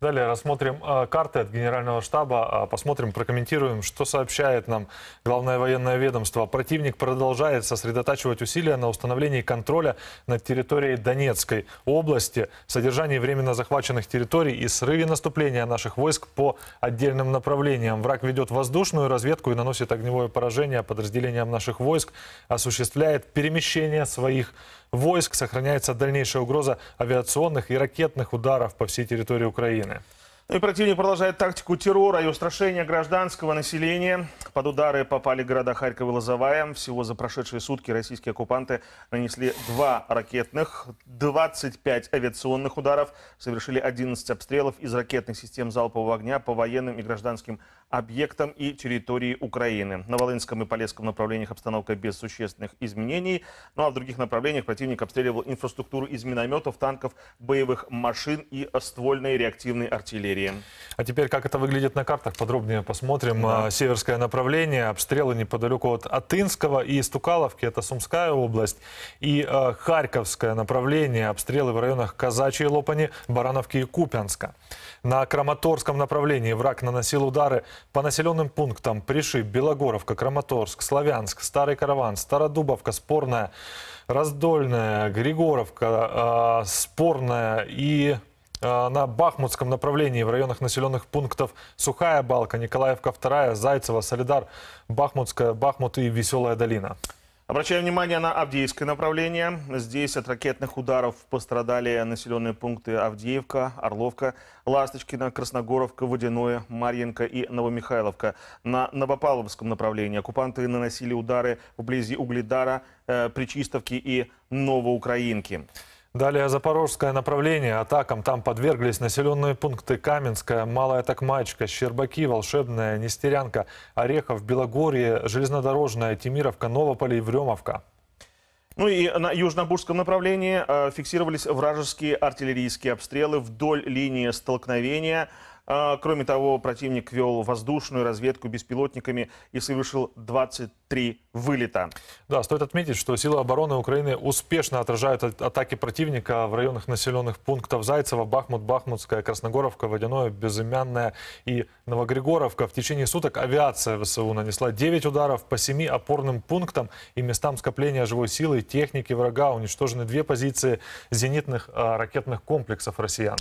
Далее рассмотрим э, карты от Генерального штаба, а посмотрим, прокомментируем, что сообщает нам Главное военное ведомство. Противник продолжает сосредотачивать усилия на установлении контроля над территорией Донецкой области, содержании временно захваченных территорий и срыве наступления наших войск по отдельным направлениям. Враг ведет воздушную разведку и наносит огневое поражение подразделениям наших войск, осуществляет перемещение своих войск, сохраняется дальнейшая угроза авиационных и ракетных ударов по всей территории Украины. Украины. Ну и противник продолжает тактику террора и устрашения гражданского населения. Под удары попали города Харьков и Лозовая. Всего за прошедшие сутки российские оккупанты нанесли два ракетных, 25 авиационных ударов, совершили 11 обстрелов из ракетных систем залпового огня по военным и гражданским объектам и территории Украины. На Волынском и Полесском направлениях обстановка без существенных изменений. Ну а в других направлениях противник обстреливал инфраструктуру из минометов, танков, боевых машин и ствольной реактивной артиллерии. А теперь как это выглядит на картах, подробнее посмотрим. Да. А, северское направление направления, обстрелы неподалеку от Атынского и Стукаловки, это Сумская область, и э, Харьковское направление, обстрелы в районах Казачьей Лопани, Барановки и Купянска. На Краматорском направлении враг наносил удары по населенным пунктам Пришиб, Белогоровка, Краматорск, Славянск, Старый Караван, Стародубовка, Спорная, Раздольная, Григоровка, э, Спорная и Э, на Бахмутском направлении в районах населенных пунктов Сухая Балка, Николаевка 2, Зайцево, Солидар, Бахмутская, Бахмут и Веселая долина. Обращаю внимание на Авдеевское направление. Здесь от ракетных ударов пострадали населенные пункты Авдеевка, Орловка, Ласточкина, Красногоровка, Водяное, Марьинка и Новомихайловка. На Новопавловском направлении оккупанты наносили удары вблизи Угледара, э, Причистовки и Новоукраинки. Далее запорожское направление. Атакам там подверглись населенные пункты Каменская, Малая Токмачка, Щербаки, Волшебная, Нестерянка, Орехов, Белогорье, Железнодорожная, Тимировка, Новополе и Времовка. Ну и на южнобургском направлении э, фиксировались вражеские артиллерийские обстрелы вдоль линии столкновения. А, кроме того, противник вел воздушную разведку беспилотниками и совершил 23 вылета. Да, стоит отметить, что силы обороны Украины успешно отражают атаки противника в районах населенных пунктов Зайцева, Бахмут, Бахмутская, Красногоровка, Водяное, Безымянная и Новогригоровка. В течение суток авиация ВСУ нанесла 9 ударов по 7 опорным пунктам и местам скопления живой силы и техники врага. Уничтожены две позиции зенитных а, ракетных комплексов россиян.